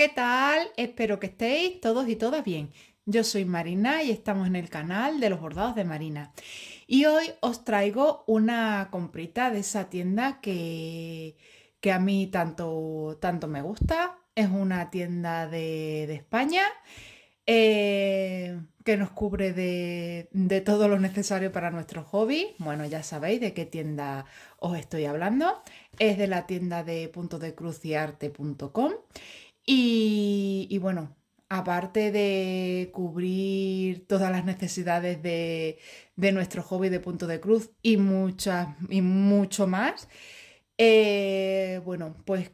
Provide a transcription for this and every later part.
¿qué tal? Espero que estéis todos y todas bien. Yo soy Marina y estamos en el canal de los bordados de Marina. Y hoy os traigo una comprita de esa tienda que, que a mí tanto, tanto me gusta. Es una tienda de, España eh, que nos cubre de, todo lo necesario para nuestro hobby. Bueno, ya sabéis de qué tienda os estoy hablando. Es de la tienda de puntodecruciarte.com. Y, bueno, aparte de cubrir todas las necesidades de, nuestro hobby de punto de cruz y, muchas, y mucho más, eh, bueno, pues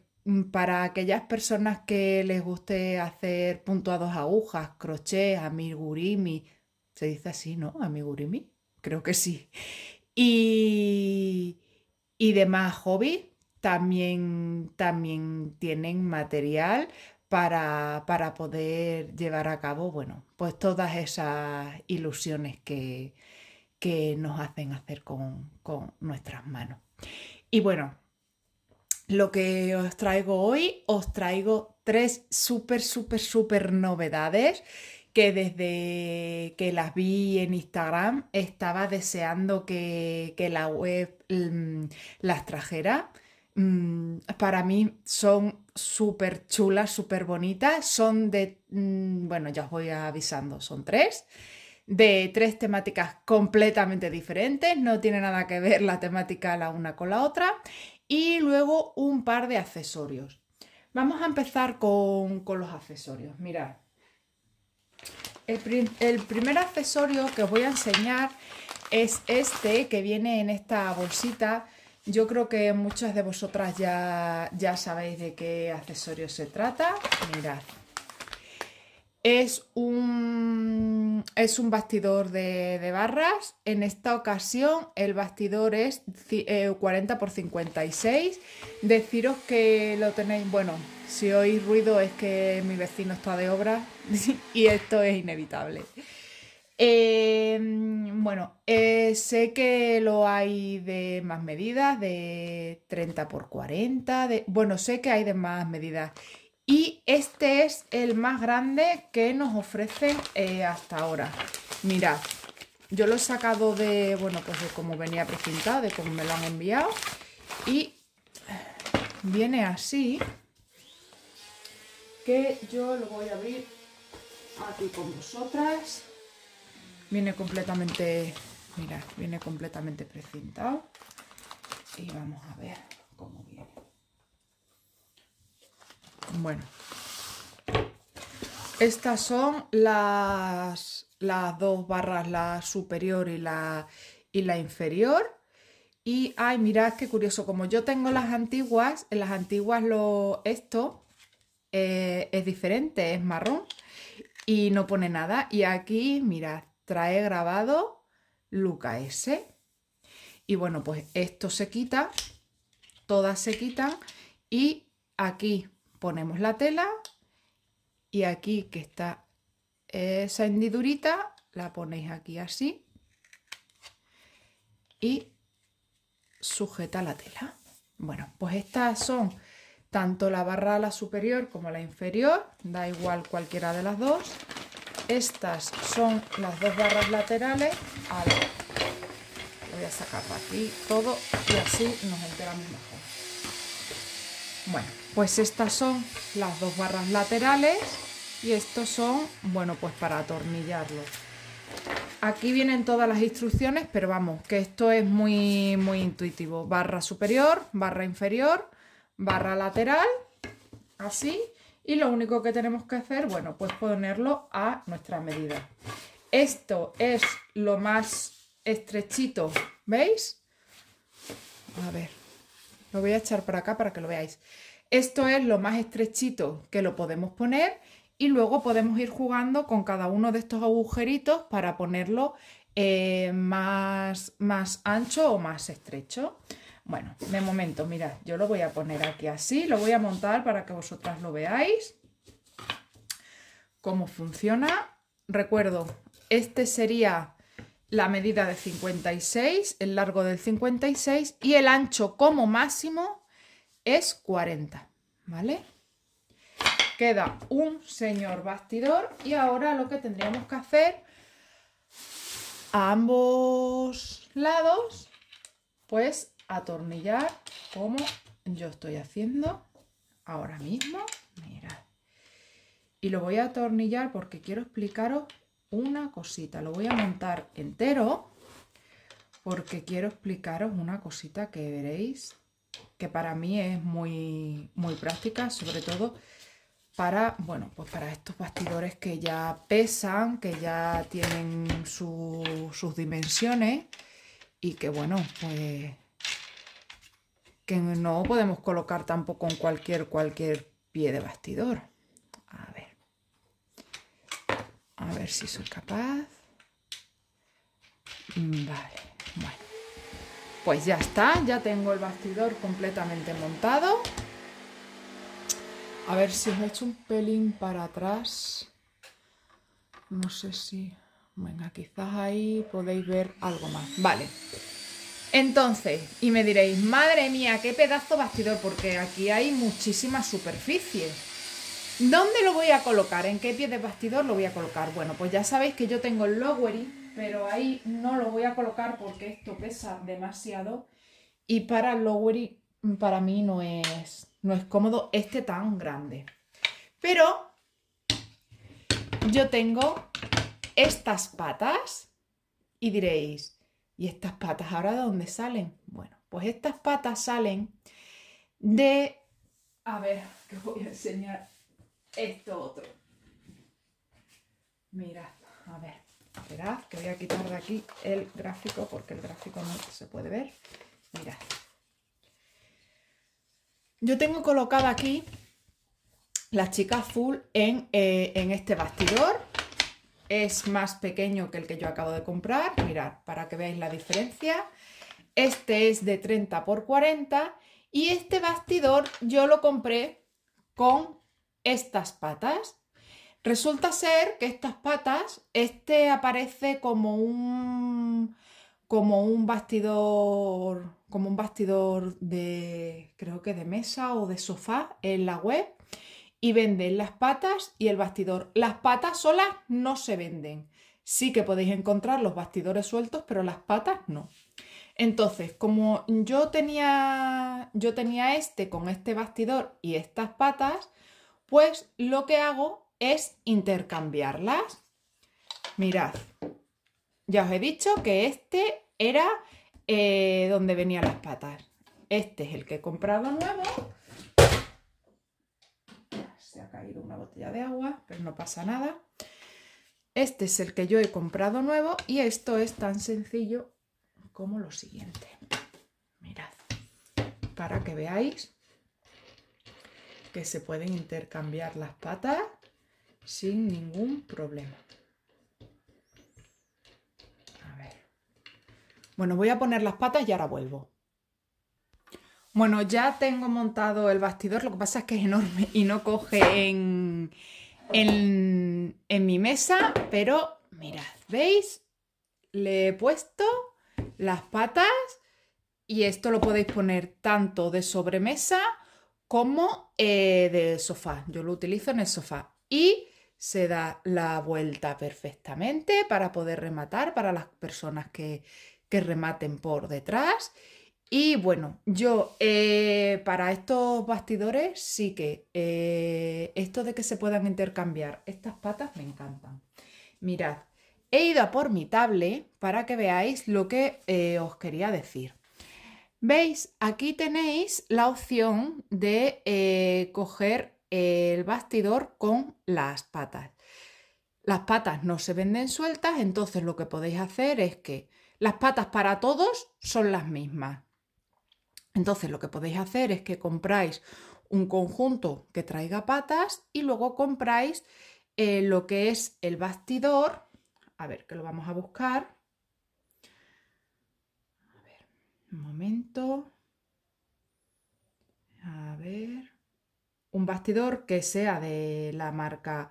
para aquellas personas que les guste hacer puntuados agujas, crochet, amigurumi, se dice así, ¿no? Amigurumi, creo que sí. Y, y demás hobbies, también, también tienen material para, para, poder llevar a cabo, bueno, pues todas esas ilusiones que, que nos hacen hacer con, nuestras manos. Y bueno, lo que os traigo hoy, os traigo tres súper, súper, súper novedades que desde que las vi en Instagram estaba deseando que, que la web mm, las trajera. Mm, para mí son súper chulas, súper bonitas. Son de, mm, bueno, ya os voy avisando, son tres de tres temáticas completamente diferentes, no tiene nada que ver la temática la una con la otra, y luego un par de accesorios. Vamos a empezar con, los accesorios. Mirad, el, el, primer accesorio que os voy a enseñar es este que viene en esta bolsita yo creo que muchas de vosotras ya, sabéis de qué accesorio se trata. Mirad. Es un, es un bastidor de, de barras. En esta ocasión el bastidor es 40 x 56. Deciros que lo tenéis, bueno, si oís ruido es que mi vecino está de obra y esto es inevitable. Em, bueno, eh, sé que lo hay de más medidas, de 30 por 40, bueno, sé que hay de más medidas. Y este es el más grande que nos ofrecen eh, hasta ahora. Mirad, yo lo he sacado de, bueno, pues de como venía precintado, de cómo me lo han enviado. Y viene así, que yo lo voy a abrir aquí con vosotras. Viene completamente, mirad, viene completamente precintado. Y vamos a ver cómo viene. Bueno, estas son las, las dos barras, la superior y la, la inferior. Y, ay, mirad qué curioso, como yo tengo las antiguas, en las antiguas lo, esto eh, es diferente, es marrón y no pone nada. Y aquí, mirad, trae grabado Luca S. Y bueno, pues esto se quita, todas se quitan y aquí ponemos la tela y aquí que está esa hendidurita la ponéis aquí así y sujeta la tela. Bueno, pues estas son tanto la barra la superior como la inferior, da igual cualquiera de las dos. Estas son las dos barras laterales. voy a sacar aquí todo y así nos enteramos mejor. Bueno, pues estas son las dos barras laterales y estos son, bueno, pues para atornillarlo. Aquí vienen todas las instrucciones, pero vamos, que esto es muy, muy intuitivo. Barra superior, barra inferior, barra lateral, así, y lo único que tenemos que hacer, bueno, pues ponerlo a nuestra medida. Esto es lo más estrechito, ¿veis? A ver, lo voy a echar para acá para que lo veáis. Esto es lo más estrechito que lo podemos poner y luego podemos ir jugando con cada uno de estos agujeritos para ponerlo eh, más, más ancho o más estrecho. Bueno, de momento, mirad, yo lo voy a poner aquí así, lo voy a montar para que vosotras lo veáis cómo funciona. Recuerdo, este sería la medida de 56, el largo del 56 y el ancho como máximo es 40, ¿vale? Queda un señor bastidor y ahora lo que tendríamos que hacer a ambos lados, pues atornillar como yo estoy haciendo ahora mismo. Mirad. Y lo voy a atornillar porque quiero explicaros una cosita. Lo voy a montar entero porque quiero explicaros una cosita que veréis que para mí es muy, muy práctica, sobre todo para, bueno, pues para estos bastidores que ya pesan, que ya tienen sus dimensiones y que, bueno, pues que no podemos colocar tampoco en cualquier, cualquier pie de bastidor. A ver. A ver si soy capaz. Mm, vale, bueno. Pues ya está, ya tengo el bastidor completamente montado. A ver si os hecho un pelín para atrás. No sé si... Venga, quizás ahí podéis ver algo más. Vale. Entonces, y me diréis, madre mía, qué pedazo bastidor, porque aquí hay muchísima superficie. ¿Dónde lo voy a colocar? ¿En qué pie de bastidor lo voy a colocar? Bueno, pues ya sabéis que yo tengo el lowery, pero ahí no lo voy a colocar porque esto pesa demasiado y para el lowery para mí no es, no es cómodo este tan grande. Pero yo tengo estas patas y diréis, ¿Y estas patas ahora de dónde salen? Bueno, pues estas patas salen de... A ver, que voy a enseñar esto otro. Mirad, a ver, esperad que voy a quitar de aquí el gráfico porque el gráfico no se puede ver. Mirad. Yo tengo colocada aquí las chicas full en, eh, en este bastidor es más pequeño que el que yo acabo de comprar, mirad, para que veáis la diferencia. Este es de 30 por 40 y este bastidor yo lo compré con estas patas. Resulta ser que estas patas, este aparece como un como un bastidor como un bastidor de creo que de mesa o de sofá en la web y venden las patas y el bastidor. Las patas solas no se venden. Sí que podéis encontrar los bastidores sueltos, pero las patas no. Entonces, como yo tenía, yo tenía este con este bastidor y estas patas, pues lo que hago es intercambiarlas. Mirad, ya os he dicho que este era eh, donde venían las patas. Este es el que he comprado nuevo ha caído una botella de agua, pero no pasa nada. Este es el que yo he comprado nuevo y esto es tan sencillo como lo siguiente. Mirad, para que veáis que se pueden intercambiar las patas sin ningún problema. Bueno, voy a poner las patas y ahora vuelvo. Bueno, ya tengo montado el bastidor, lo que pasa es que es enorme y no coge en, en, mi mesa, pero mirad, ¿veis? Le he puesto las patas y esto lo podéis poner tanto de sobremesa como eh, de sofá. Yo lo utilizo en el sofá y se da la vuelta perfectamente para poder rematar para las personas que, que rematen por detrás y bueno, yo eh, para estos bastidores sí que eh, esto de que se puedan intercambiar estas patas me encantan. Mirad, he ido a por mi tablet para que veáis lo que eh, os quería decir. Veis, aquí tenéis la opción de coger el bastidor con las patas. Las patas no se venden sueltas, entonces lo que podéis hacer es que las patas para todos son las mismas. Entonces lo que podéis hacer es que compráis un conjunto que traiga patas y luego compráis eh, lo que es el bastidor. A ver, que lo vamos a buscar. A ver, un momento. A ver. Un bastidor que sea de la marca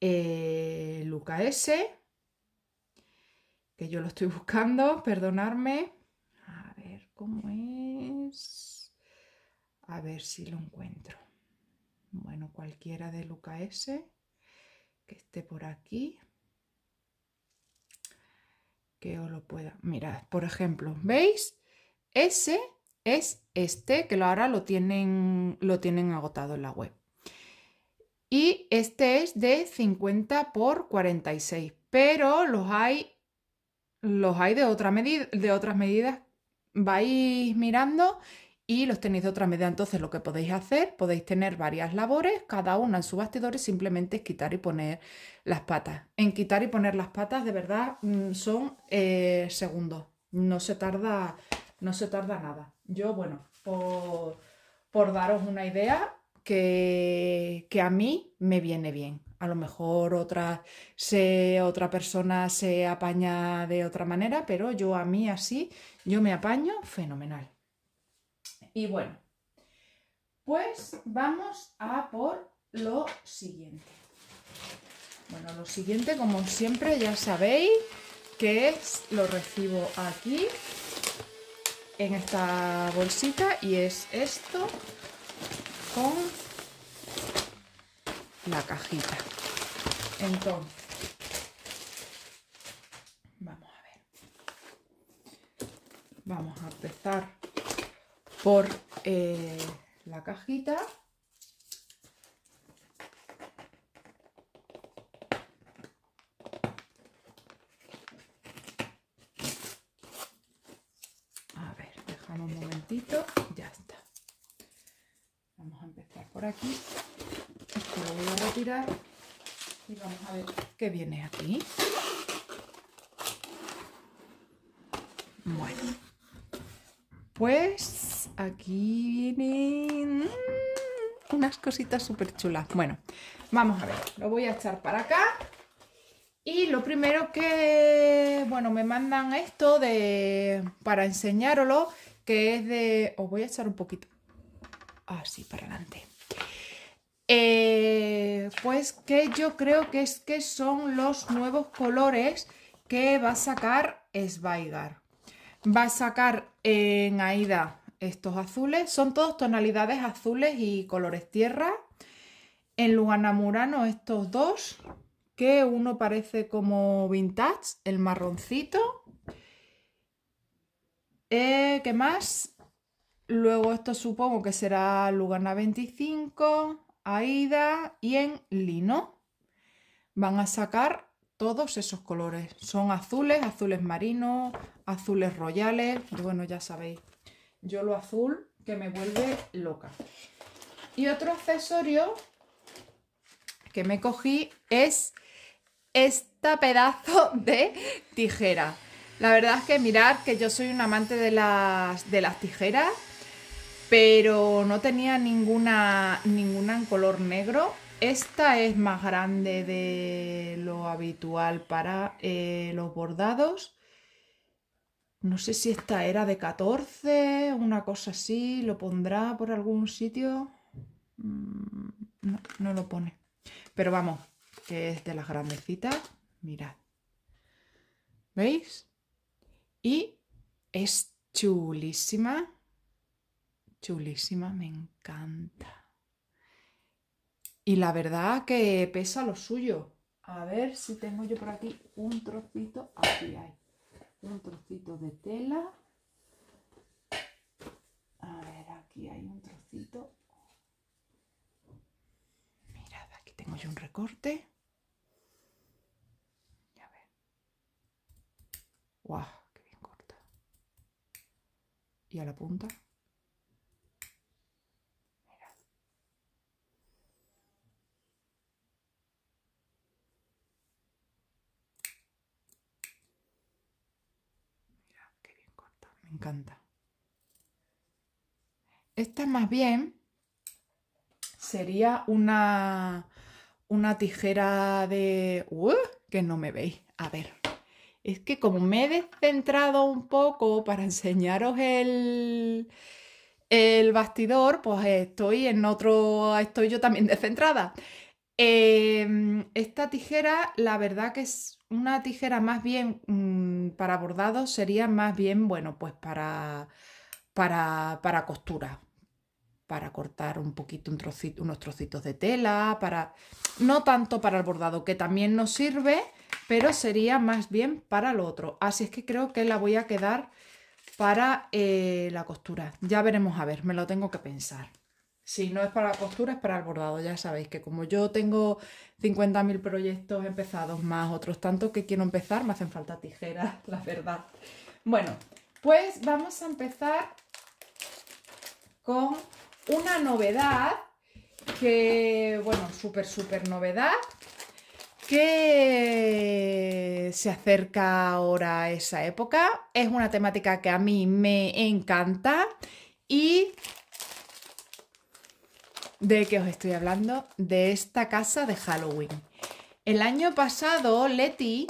eh, Luca S. Que yo lo estoy buscando, perdonadme. A ver, ¿cómo es? A ver si lo encuentro. Bueno, cualquiera de S que esté por aquí. Que os lo pueda. Mirad, por ejemplo, ¿veis? Ese es este, que ahora lo tienen, lo tienen agotado en la web. Y este es de 50 por 46, pero los hay, los hay de, otra medida, de otras medidas vais mirando y los tenéis de otra medida. Entonces lo que podéis hacer, podéis tener varias labores, cada una en su bastidor y simplemente es quitar y poner las patas. En quitar y poner las patas de verdad mm, son eh, segundos, no se tarda, no se tarda nada. Yo, bueno, por, por daros una idea que, que a mí me viene bien. A lo mejor otra, otra persona se apaña de otra manera, pero yo a mí así, yo me apaño fenomenal. Y bueno, pues vamos a por lo siguiente. Bueno, lo siguiente, como siempre, ya sabéis que es, lo recibo aquí en esta bolsita y es esto con la cajita. Entonces, vamos a ver. Vamos a empezar por eh, la cajita. A ver, dejamos un momentito, ya está. Vamos a empezar por aquí. Tirar y vamos a ver qué viene aquí. Bueno, pues aquí vienen mm, unas cositas súper chulas. Bueno, vamos a ver, lo voy a echar para acá. Y lo primero que, bueno, me mandan esto de, para enseñároslo, que es de, os voy a echar un poquito así para adelante. Eh, pues que yo creo que es que son los nuevos colores que va a sacar Sveigar. Va a sacar eh, en Aida estos azules, son todos tonalidades azules y colores tierra. En Lugana Murano estos dos, que uno parece como vintage, el marroncito. Eh, ¿Qué más? Luego esto supongo que será Lugana 25. Aida y en lino. Van a sacar todos esos colores. Son azules, azules marinos, azules royales. Bueno, ya sabéis, yo lo azul que me vuelve loca. Y otro accesorio que me cogí es esta pedazo de tijera. La verdad es que mirad que yo soy un amante de las, de las tijeras pero no tenía ninguna, en color negro. Esta es más grande de lo habitual para eh, los bordados. No sé si esta era de 14, una cosa así, lo pondrá por algún sitio. Mm, no, no lo pone. Pero vamos, que es de las grandecitas. Mirad. ¿Veis? Y es chulísima. Chulísima, me encanta. Y la verdad que pesa lo suyo. A ver si tengo yo por aquí un trocito. Aquí hay un trocito de tela. A ver, aquí hay un trocito. Mirad, aquí tengo yo un recorte. Y a ver. ¡Guau! ¡Qué bien corta! Y a la punta. encanta. Esta más bien sería una, una tijera de... ¡uh! que no me veis. A ver, es que como me he descentrado un poco para enseñaros el, el bastidor, pues estoy en otro... Estoy yo también descentrada. Em, esta tijera, la verdad que es una tijera más bien mm, para bordado sería más bien, bueno, pues para, para, para costura, para cortar un poquito un trocito, unos trocitos de tela, para no tanto para el bordado, que también nos sirve, pero sería más bien para lo otro. Así es que creo que la voy a quedar para eh, la costura. Ya veremos, a ver, me lo tengo que pensar. Si no es para la costura, es para el bordado. Ya sabéis que como yo tengo 50.000 proyectos empezados más otros tantos que quiero empezar, me hacen falta tijeras, la verdad. Bueno, pues vamos a empezar con una novedad que, bueno, súper, súper novedad, que se acerca ahora a esa época. Es una temática que a mí me encanta y de que os estoy hablando, de esta casa de Halloween. El año pasado Leti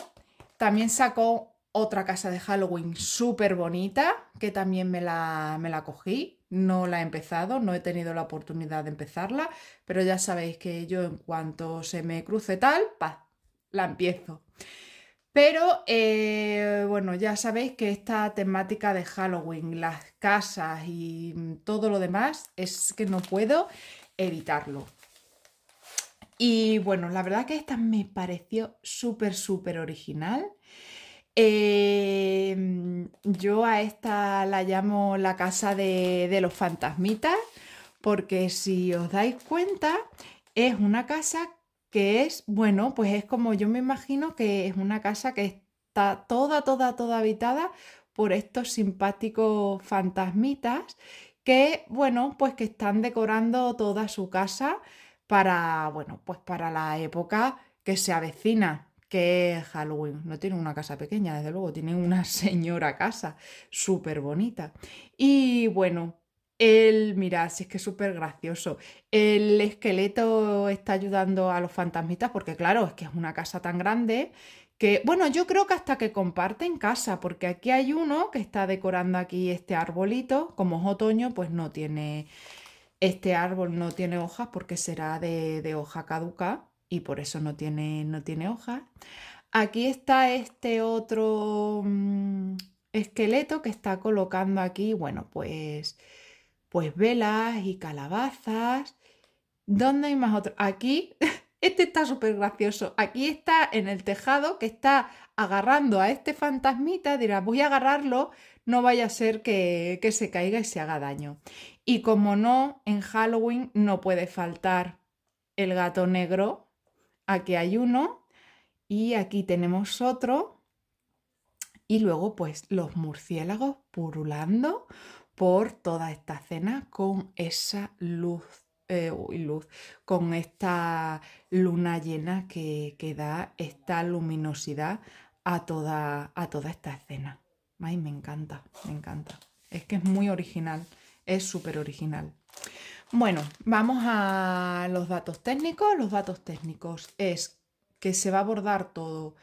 también sacó otra casa de Halloween súper bonita, que también me la, cogí, no la he empezado, no he tenido la oportunidad de empezarla, pero ya sabéis que yo en cuanto se me cruce tal, pa, la empiezo. Pero eh, bueno, ya sabéis que esta temática de Halloween, las casas y todo lo demás, es que no puedo evitarlo. Y bueno, la verdad que esta me pareció súper, súper original. Eh, yo a esta la llamo la casa de, de los fantasmitas, porque si os dais cuenta, es una casa que es, bueno, pues es como yo me imagino que es una casa que está toda, toda, toda habitada por estos simpáticos fantasmitas que, bueno, pues que están decorando toda su casa para, bueno, pues para la época que se avecina, que es Halloween. No tiene una casa pequeña, desde luego, tiene una señora casa súper bonita. Y bueno, él, mira, si es que es súper gracioso. El esqueleto está ayudando a los fantasmitas porque, claro, es que es una casa tan grande que, bueno, yo creo que hasta que comparten casa, porque aquí hay uno que está decorando aquí este arbolito, como es otoño, pues no tiene, este árbol no tiene hojas porque será de, hoja caduca y por eso no tiene, no tiene hojas. Aquí está este otro mm, esqueleto que está colocando aquí, bueno, pues, pues velas y calabazas. ¿Dónde hay más otro? Aquí Este está súper gracioso. Aquí está en el tejado que está agarrando a este fantasmita. Dirá, voy a agarrarlo, no vaya a ser que, se caiga y se haga daño. Y como no, en Halloween no puede faltar el gato negro. Aquí hay uno y aquí tenemos otro. Y luego pues los murciélagos purulando por toda esta cena con esa luz eh, y luz, con esta luna llena que, da esta luminosidad a toda, a toda esta escena. Ay, me encanta, me encanta. Es que es muy original, es súper original. Bueno, vamos a los datos técnicos. Los datos técnicos es que se va a abordar todo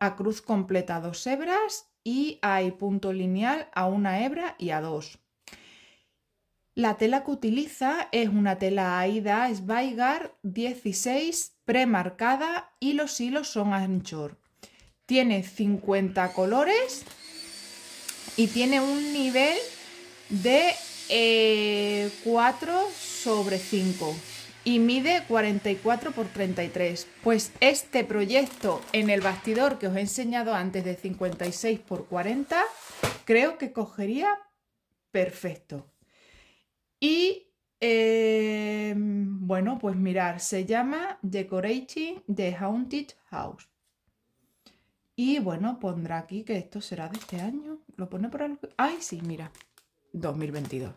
a cruz completa dos hebras y hay punto lineal a una hebra y a dos. La tela que utiliza es una tela Aida Sveigar 16 premarcada y los hilos son anchor. Tiene 50 colores y tiene un nivel de 4 eh, sobre 5 y mide 44 por 33. Pues este proyecto en el bastidor que os he enseñado antes de 56 por 40 creo que cogería perfecto. Y em, bueno, pues mirar, se llama Decorating the Haunted House. Y bueno, pondrá aquí que esto será de este año. ¿Lo pone por algo? Ay, sí, mira. 2022.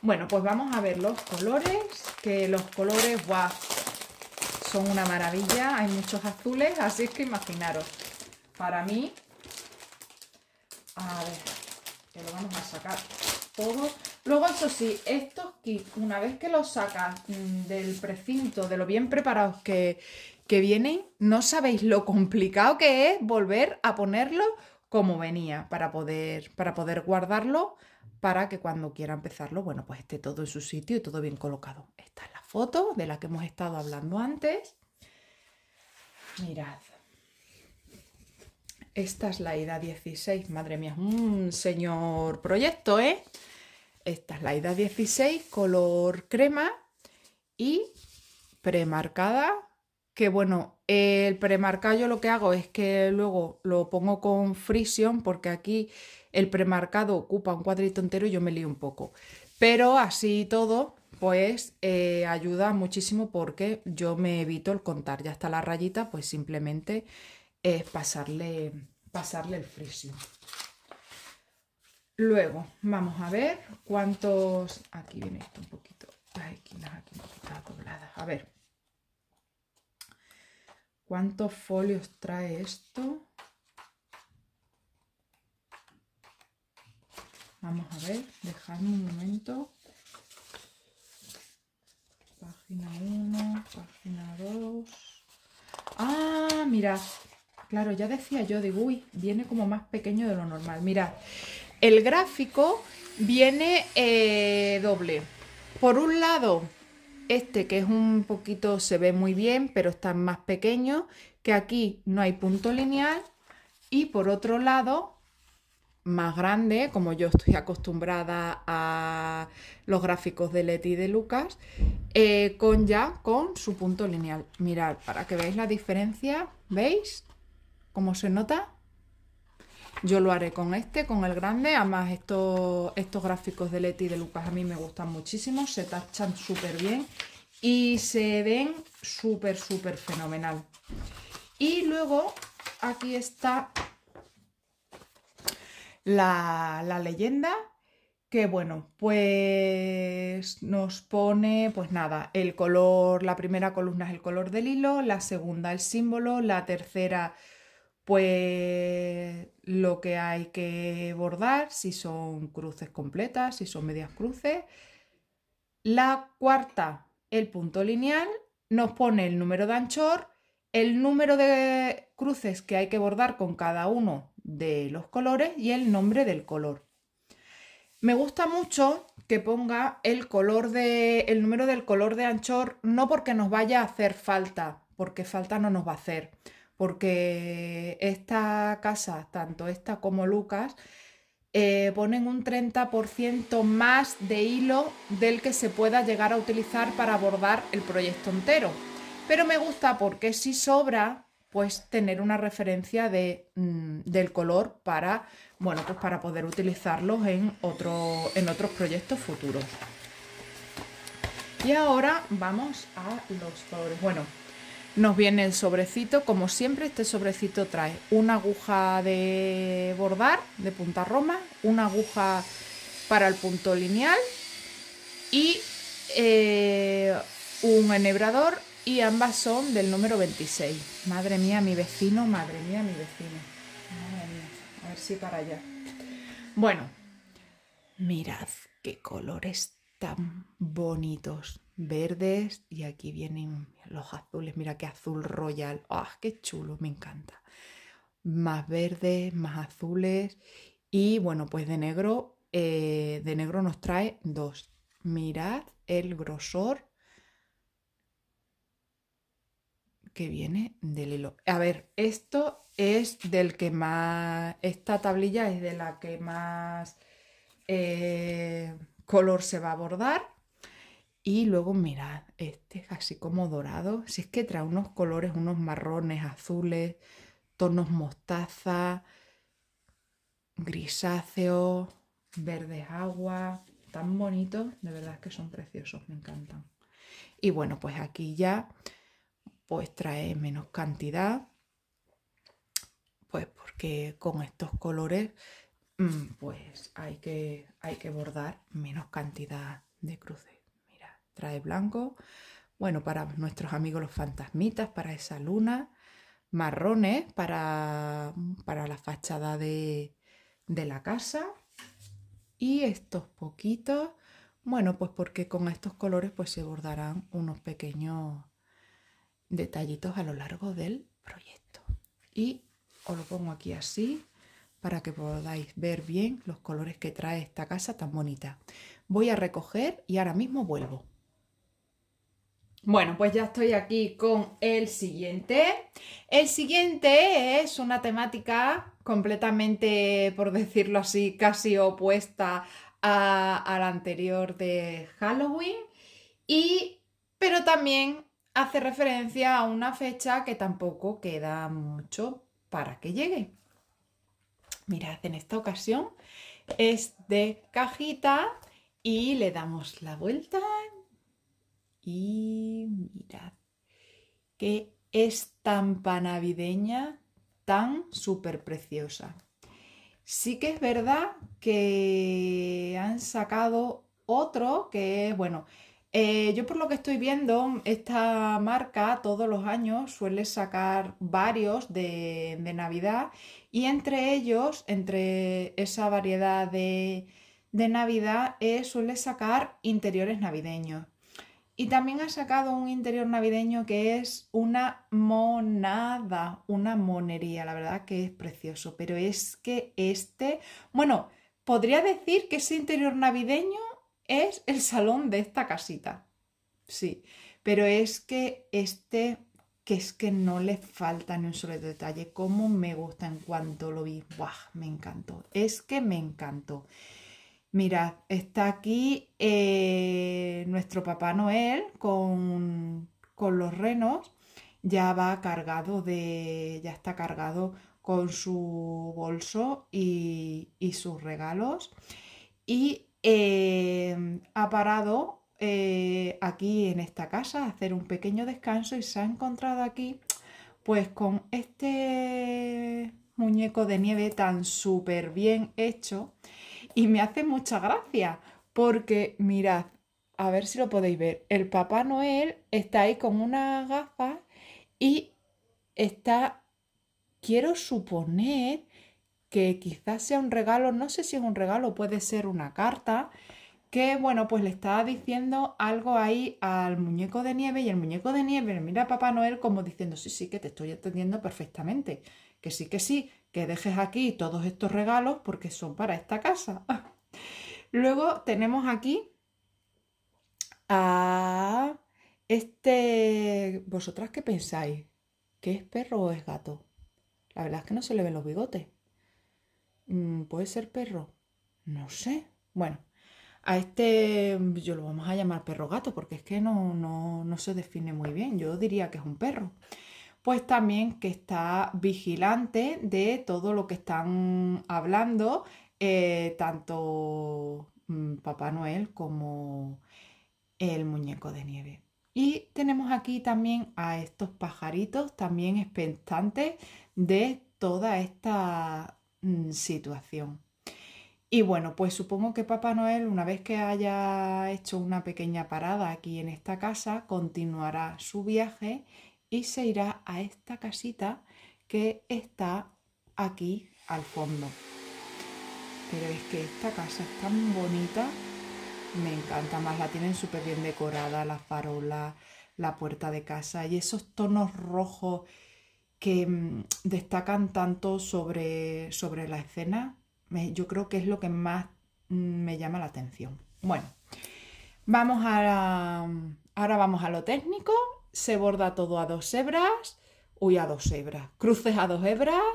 Bueno, pues vamos a ver los colores. Que los colores, guau, son una maravilla. Hay muchos azules, así es que imaginaros. Para mí, a ver, que lo vamos a sacar todo. Luego, eso sí, estos kits, una vez que los sacas mm, del precinto, de lo bien preparados que, vienen, no sabéis lo complicado que es volver a ponerlo como venía para poder, para poder guardarlo para que cuando quiera empezarlo, bueno, pues esté todo en su sitio y todo bien colocado. Esta es la foto de la que hemos estado hablando antes. Mirad. Esta es la IDA 16. Madre mía, un señor proyecto, ¿eh? Esta es la Ida 16, color crema y premarcada. Que bueno, el premarcado yo lo que hago es que luego lo pongo con frisión porque aquí el premarcado ocupa un cuadrito entero y yo me lío un poco. Pero así todo, pues eh, ayuda muchísimo porque yo me evito el contar. Ya está la rayita, pues simplemente es pasarle, pasarle el frisio. Luego, vamos a ver cuántos... Aquí viene esto un poquito, Ay, nada, aquí un poquito A ver. ¿Cuántos folios trae esto? Vamos a ver, dejadme un momento. Página 1, página 2. Ah, mirad. Claro, ya decía yo, digo, uy, viene como más pequeño de lo normal. Mirad, el gráfico viene eh, doble. Por un lado, este que es un poquito, se ve muy bien, pero está más pequeño, que aquí no hay punto lineal. Y por otro lado, más grande, como yo estoy acostumbrada a los gráficos de Leti y de Lucas, eh, con ya con su punto lineal. Mirad, para que veáis la diferencia, ¿veis cómo se nota? Yo lo haré con este, con el grande. Además, estos, estos gráficos de Leti y de Lucas a mí me gustan muchísimo. Se tachan súper bien y se ven súper, súper fenomenal. Y luego aquí está la, la, leyenda que bueno, pues nos pone, pues nada, el color, la primera columna es el color del hilo, la segunda el símbolo, la tercera pues lo que hay que bordar, si son cruces completas, si son medias cruces. La cuarta, el punto lineal, nos pone el número de anchor, el número de cruces que hay que bordar con cada uno de los colores y el nombre del color. Me gusta mucho que ponga el color el número del color de anchor no porque nos vaya a hacer falta, porque falta no nos va a hacer, porque esta casa, tanto esta como Lucas, eh, ponen un 30% más de hilo del que se pueda llegar a utilizar para bordar el proyecto entero. Pero me gusta porque si sobra, pues tener una referencia mm, del color para, bueno, pues para poder utilizarlos en, en otros proyectos futuros. Y ahora vamos a los colores. Bueno, nos viene el sobrecito, como siempre este sobrecito trae una aguja de bordar de punta roma, una aguja para el punto lineal y eh, un enhebrador y ambas son del número 26. Madre mía, mi vecino, madre mía, mi vecino. a ver si para allá. Bueno, mirad qué colores tan bonitos verdes y aquí vienen los azules. Mira qué azul royal. ¡Ah, qué chulo! Me encanta. Más verdes, más azules. Y bueno, pues de negro, eh, de negro nos trae dos. Mirad el grosor que viene del hilo. A ver, esto es del que más... Esta tablilla es de la que más eh, color se va a bordar y luego mirad, este es así como dorado. Si es que trae unos colores, unos marrones, azules, tonos mostaza, grisáceo verdes agua. Tan bonitos, de verdad que son preciosos, me encantan. Y bueno, pues aquí ya pues trae menos cantidad, pues porque con estos colores mm, pues hay que, hay que bordar menos cantidad de cruces trae blanco, bueno, para nuestros amigos los fantasmitas, para esa luna, marrones para, para la fachada de, de la casa y estos poquitos, bueno, pues porque con estos colores pues se bordarán unos pequeños detallitos a lo largo del proyecto. Y os lo pongo aquí así para que podáis ver bien los colores que trae esta casa tan bonita. Voy a recoger y ahora mismo vuelvo. Bueno, pues ya estoy aquí con el siguiente. El siguiente es una temática completamente, por decirlo así, casi opuesta a, la anterior de Halloween, pero también hace referencia a una fecha que tampoco queda mucho para que llegue. Mirad, en esta ocasión es de cajita y le damos la vuelta y que es tan navideña tan súper preciosa. Sí que es verdad que han sacado otro que es, bueno, eh, yo por lo que estoy viendo, esta marca todos los años suele sacar varios de, Navidad y entre ellos, entre esa variedad de, Navidad, eh, suele sacar interiores navideños. Y también ha sacado un interior navideño que es una monada, una monería, la verdad que es precioso, pero es que este, bueno, podría decir que ese interior navideño es el salón de esta casita, sí, pero es que este, que es que no le falta ni un solo detalle, como me gusta en cuanto lo vi, ¡buah! Me encantó, es que me encantó. Mirad, está aquí eh, nuestro Papá Noel con, los renos. Ya va cargado de. ya está cargado con su bolso y, sus regalos. Y eh, ha parado eh, aquí en esta casa a hacer un pequeño descanso y se ha encontrado aquí pues con este muñeco de nieve tan súper bien hecho y me hace mucha gracia, porque mirad, a ver si lo podéis ver, el Papá Noel está ahí con una gafa y está, quiero suponer que quizás sea un regalo, no sé si es un regalo, puede ser una carta, que bueno, pues le está diciendo algo ahí al muñeco de nieve y el muñeco de nieve mira a Papá Noel como diciendo, sí, sí, que te estoy entendiendo perfectamente, que sí, que sí, que dejes aquí todos estos regalos porque son para esta casa. Luego tenemos aquí a este... ¿Vosotras qué pensáis? ¿Qué es perro o es gato? La verdad es que no se le ven los bigotes. Mm, ¿Puede ser perro? No sé. Bueno, a este yo lo vamos a llamar perro gato porque es que no, no, no se define muy bien. Yo diría que es un perro pues también que está vigilante de todo lo que están hablando, eh, tanto mm, Papá Noel como el muñeco de nieve. Y tenemos aquí también a estos pajaritos también expectantes de toda esta mm, situación. Y bueno, pues supongo que Papá Noel, una vez que haya hecho una pequeña parada aquí en esta casa, continuará su viaje y se irá a esta casita que está aquí al fondo. Pero es que esta casa es tan bonita, me encanta más, la tienen súper bien decorada, las farolas, la puerta de casa y esos tonos rojos que mm, destacan tanto sobre, sobre la escena, yo creo que es lo que más mm, me llama la atención. Bueno, vamos a ahora vamos a lo técnico se borda todo a dos hebras, uy, a dos hebras, cruces a dos hebras,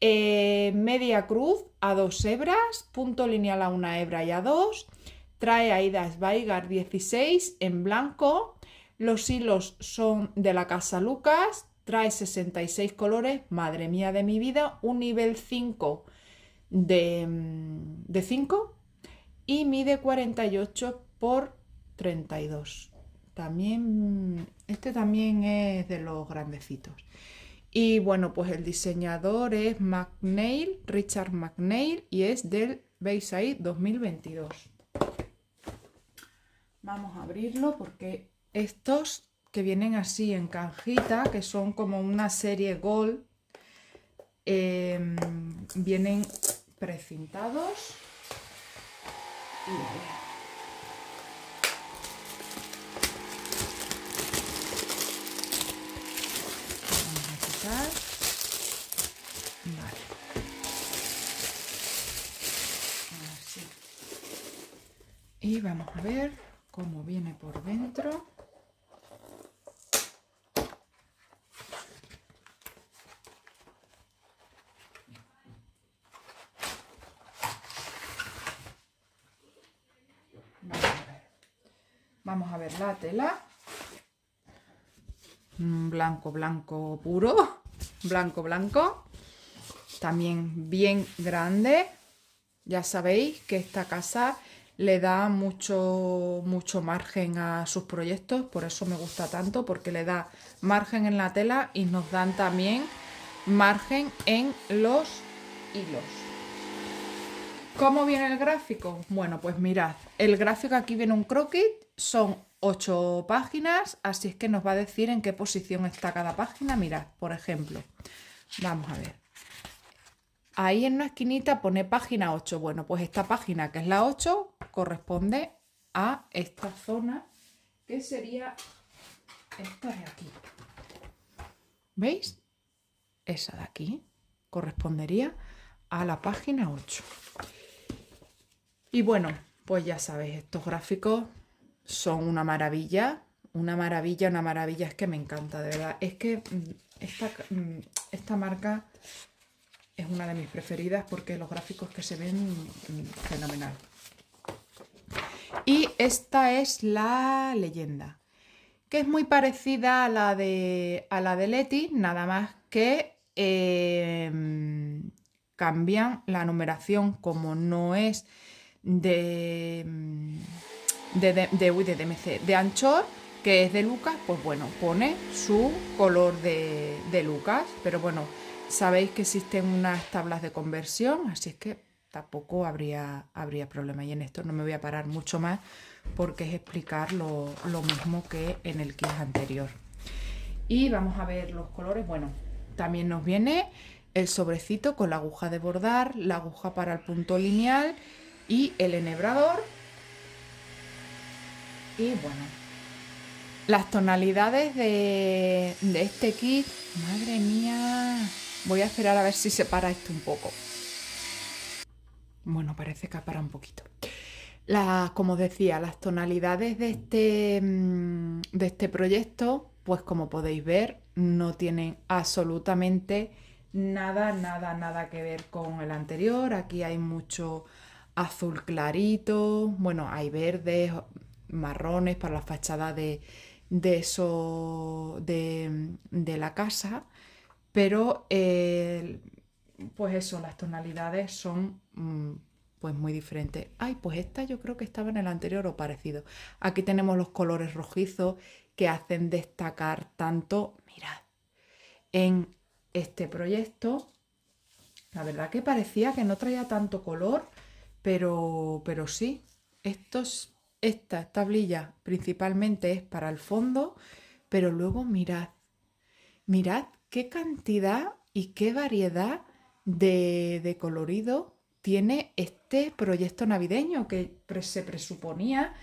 eh, media cruz a dos hebras, punto lineal a una hebra y a dos, trae Aida Sveigar 16 en blanco, los hilos son de la casa Lucas, trae 66 colores, madre mía de mi vida, un nivel 5 de, mm, de 5 y mide 48 por 32. También este también es de los grandecitos. Y bueno, pues el diseñador es McNeil, Richard McNeil, y es del ahí, 2022. Vamos a abrirlo porque estos que vienen así en canjita, que son como una serie Gold, em, vienen precintados. Y vamos a ver cómo viene por dentro. vamos a ver la tela. Mm, blanco, blanco puro, blanco, blanco, también bien grande. Ya sabéis que esta casa le da mucho, mucho margen a sus proyectos, por eso me gusta tanto, porque le da margen en la tela y nos dan también margen en los hilos. ¿Cómo viene el gráfico? Bueno, pues mirad, el gráfico aquí viene un croquis, son 8 páginas, así es que nos va a decir en qué posición está cada página. Mirad, por ejemplo, vamos a ver. Ahí en una esquinita pone página 8. Bueno, pues esta página que es la 8 corresponde a esta zona que sería esta de aquí. ¿Veis? Esa de aquí correspondería a la página 8. Y bueno, pues ya sabéis, estos gráficos son una maravilla, una maravilla, una maravilla, es que me encanta, de verdad. Es que mm, mm, esta, marca es una de mis preferidas porque los gráficos que se ven mm, fenomenal. Y esta es la leyenda, que es muy parecida a la de, a la de Leti, nada más que em, cambian la numeración como no es de de, de, DMC, de Anchor, que es de Lucas, pues bueno, pone su color de, Lucas, pero bueno, sabéis que existen unas tablas de conversión, así es que tampoco habría, habría problema. Y en esto no me voy a parar mucho más porque es explicar lo, lo mismo que en el kit anterior. Y vamos a ver los colores. Bueno, también nos viene el sobrecito con la aguja de bordar, la aguja para el punto lineal y el enhebrador y bueno, las tonalidades de, este kit, madre mía, voy a esperar a ver si se para esto un poco. Bueno, parece que para un poquito. La, como decía, las tonalidades de este, mm, de este proyecto, pues como podéis ver, no tienen absolutamente nada, nada, nada que ver con el anterior. Aquí hay mucho azul clarito, bueno, hay verdes, marrones para la fachada de, eso de, la casa pero eh, pues eso las tonalidades son mm, pues muy diferentes ay pues esta yo creo que estaba en el anterior o parecido aquí tenemos los colores rojizos que hacen destacar tanto mirad en este proyecto la verdad que parecía que no traía tanto color pero pero sí estos esta tablilla principalmente es para el fondo, pero luego mirad, mirad qué cantidad y qué variedad de, colorido tiene este proyecto navideño que se presuponía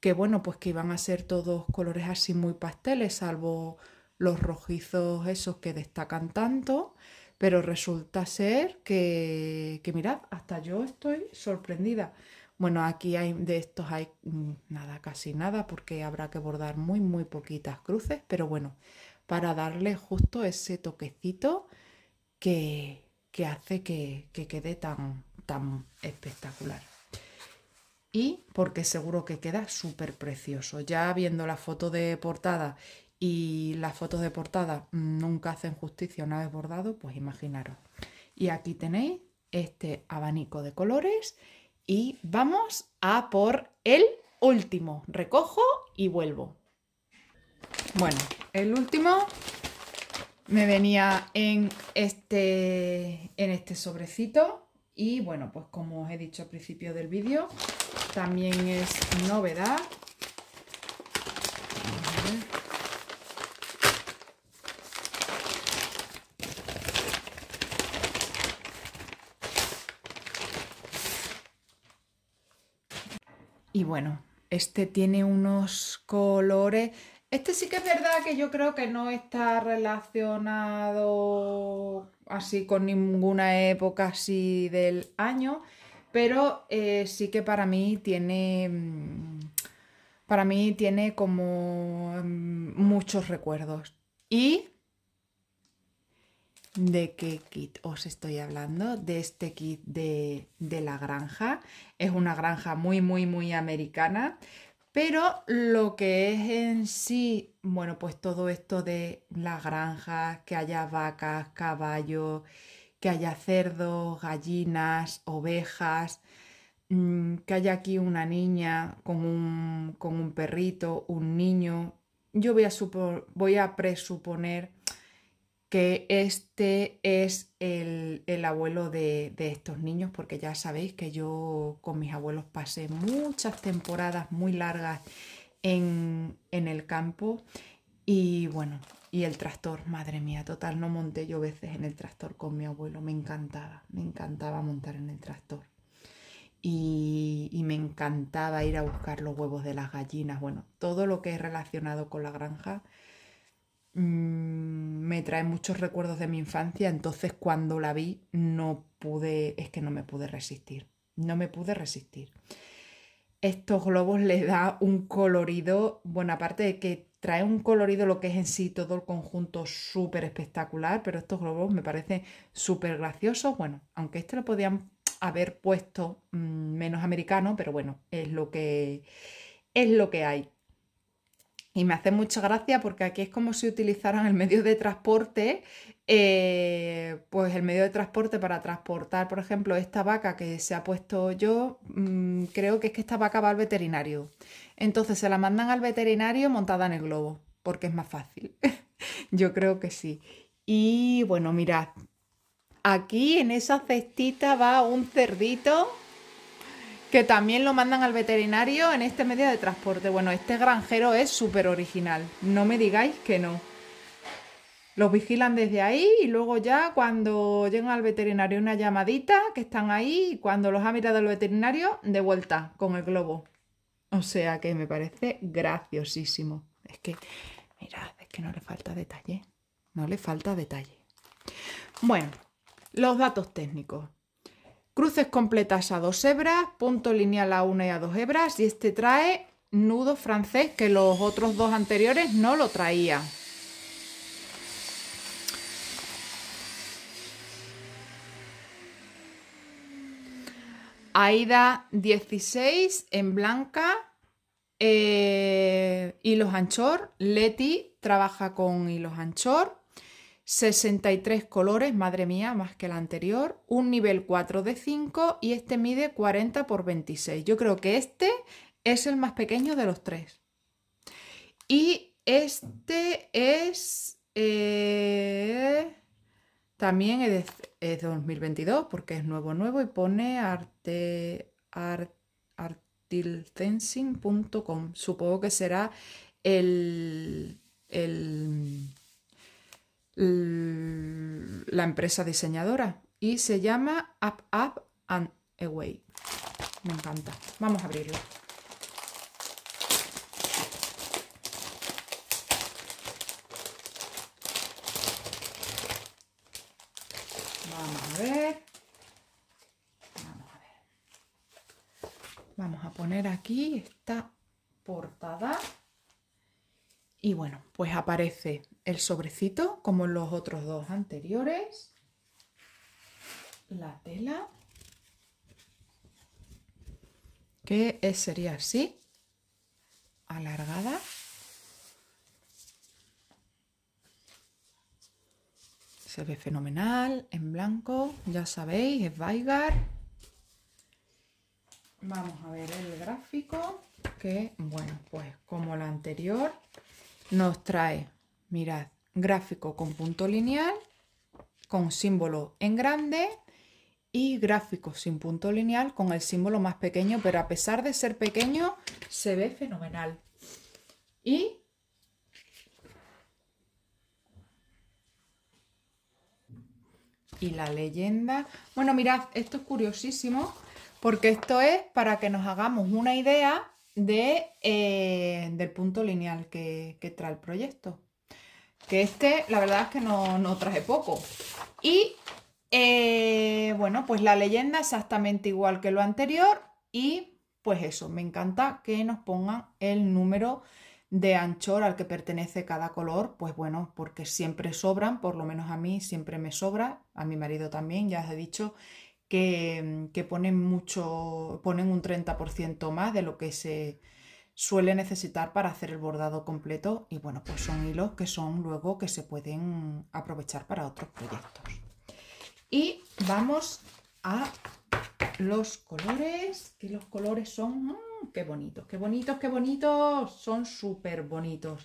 que bueno, pues que iban a ser todos colores así muy pasteles, salvo los rojizos esos que destacan tanto, pero resulta ser que, que mirad, hasta yo estoy sorprendida. Bueno, aquí hay de estos hay mm, nada, casi nada, porque habrá que bordar muy, muy poquitas cruces, pero bueno, para darle justo ese toquecito que, que hace que, que, quede tan, tan espectacular. Y porque seguro que queda súper precioso. Ya viendo la foto de portada y las fotos de portada nunca hacen justicia una vez bordado, pues imaginaros. Y aquí tenéis este abanico de colores y vamos a por el último. Recojo y vuelvo. Bueno, el último me venía en este, en este sobrecito. Y bueno, pues como os he dicho al principio del vídeo, también es novedad. Y bueno, este tiene unos colores. Este sí que es verdad que yo creo que no está relacionado así con ninguna época así del año, pero eh, sí que para mí tiene, mm, para mí tiene como mm, muchos recuerdos. Y de qué kit os estoy hablando, de este kit de, de, la granja. Es una granja muy, muy, muy americana, pero lo que es en sí, bueno, pues todo esto de la granja que haya vacas, caballos, que haya cerdos, gallinas, ovejas, mm, que haya aquí una niña con un, con un perrito, un niño. Yo voy a, voy a presuponer que este es el, abuelo de, estos niños, porque ya sabéis que yo con mis abuelos pasé muchas temporadas muy largas en, el campo y bueno, y el tractor, madre mía, total, no monté yo veces en el tractor con mi abuelo, me encantaba, me encantaba montar en el tractor. y, me encantaba ir a buscar los huevos de las gallinas, bueno, todo lo que es relacionado con la granja Mm, me trae muchos recuerdos de mi infancia, entonces cuando la vi no pude, es que no me pude resistir, no me pude resistir. Estos globos le da un colorido, bueno, aparte de que trae un colorido lo que es en sí todo el conjunto súper espectacular, pero estos globos me parecen súper graciosos. Bueno, aunque este lo podían haber puesto mm, menos americano, pero bueno, es lo que es lo que hay. Y me hace mucha gracia porque aquí es como si utilizaran el medio de transporte, eh, pues el medio de transporte para transportar, por ejemplo, esta vaca que se ha puesto yo, mm, creo que es que esta vaca va al veterinario. Entonces se la mandan al veterinario montada en el globo, porque es más fácil. yo creo que sí. Y bueno, mirad, aquí en esa cestita va un cerdito que también lo mandan al veterinario en este medio de transporte. Bueno, este granjero es súper original, no me digáis que no. Los vigilan desde ahí y luego ya cuando llegan al veterinario una llamadita que están ahí y cuando los ha mirado el veterinario, de vuelta con el globo. O sea que me parece graciosísimo. Es que, mirad, es que no le falta detalle. No le falta detalle. Bueno, los datos técnicos. Cruces completas a dos hebras, punto lineal a una y a dos hebras y este trae nudo francés que los otros dos anteriores no lo traía. Aida 16 en blanca eh, hilos anchor. Leti trabaja con hilos anchor. 63 colores, madre mía, más que la anterior, un nivel 4 de 5 y este mide 40 por 26. Yo creo que este es el más pequeño de los tres. Y este es... Eh, también es, de, 2022 porque es nuevo, nuevo y pone arte, Supongo que será el, el la empresa diseñadora y se llama Up Up and Away. Me encanta. Vamos a abrirlo. Vamos a ver. Vamos a ver. Vamos a poner aquí esta portada. Y bueno, pues aparece el sobrecito como en los otros dos anteriores. La tela. Que sería así. Alargada. Se ve fenomenal, en blanco, ya sabéis, es vaigar Vamos a ver el gráfico, que bueno, pues como la anterior, nos trae, mirad, gráfico con punto lineal, con símbolo en grande y gráfico sin punto lineal con el símbolo más pequeño, pero a pesar de ser pequeño se ve fenomenal. Y y la leyenda. Bueno, mirad, esto es curiosísimo porque esto es para que nos hagamos una idea de, eh, del punto lineal que, trae el proyecto. Que este, la verdad es que no, no traje poco. Y eh, bueno, pues la leyenda exactamente igual que lo anterior. Y pues eso, me encanta que nos pongan el número de anchor al que pertenece cada color, pues bueno, porque siempre sobran, por lo menos a mí siempre me sobra, a mi marido también, ya os he dicho que, ponen mucho, ponen un 30% más de lo que se suele necesitar para hacer el bordado completo y bueno, pues son hilos que son luego que se pueden aprovechar para otros proyectos. Y vamos a los colores, que los colores son, mm, qué bonitos, qué bonitos, qué bonitos, son súper bonitos,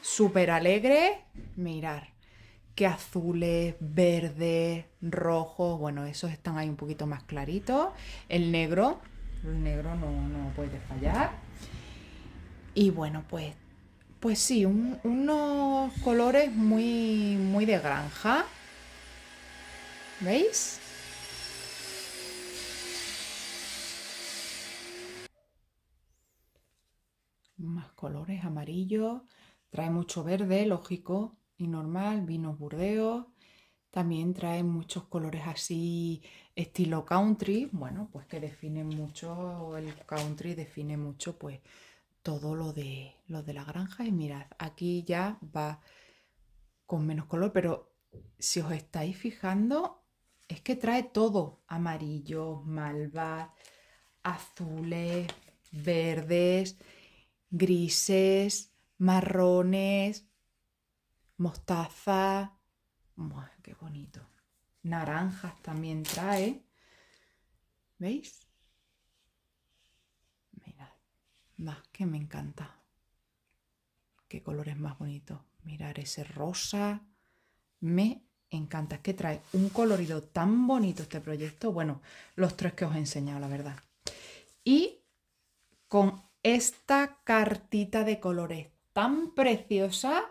súper alegre mirar, que azules, verdes, rojos, bueno, esos están ahí un poquito más claritos. El negro, el negro no, puede fallar. Y bueno, pues, pues sí, unos colores muy, muy de granja. ¿Veis? Más colores amarillo, trae mucho verde, lógico, y normal, vinos burdeos. También trae muchos colores así estilo country, bueno, pues que define mucho, el country define mucho pues todo lo de, lo de la granja. Y mirad, aquí ya va con menos color, pero si os estáis fijando, es que trae todo, amarillo, malva, azules, verdes, grises, marrones, mostaza, qué bonito. Naranjas también trae. ¿Veis? Mirad. ¡Más que me encanta. Qué colores más bonitos. Mirar ese rosa. Me encanta. Es que trae un colorido tan bonito este proyecto. Bueno, los tres que os he enseñado, la verdad. Y con esta cartita de colores tan preciosa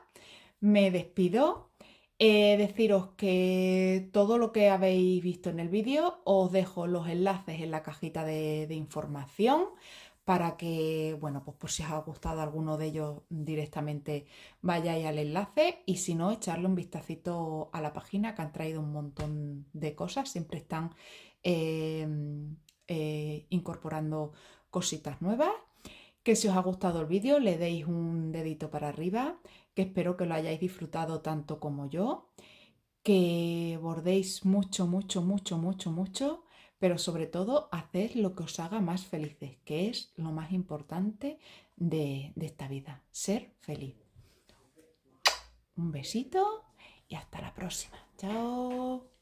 me despido. Eh, deciros que todo lo que habéis visto en el vídeo os dejo los enlaces en la cajita de, información para que, bueno, pues por si os ha gustado alguno de ellos directamente vayáis al enlace y si no, echarle un vistacito a la página que han traído un montón de cosas, siempre están em, eh, incorporando cositas nuevas. Que si os ha gustado el vídeo le deis un dedito para arriba, que espero que lo hayáis disfrutado tanto como yo, que bordéis mucho, mucho, mucho, mucho, mucho, pero sobre todo haced lo que os haga más felices, que es lo más importante de, de esta vida, ser feliz. Un besito y hasta la próxima. Chao.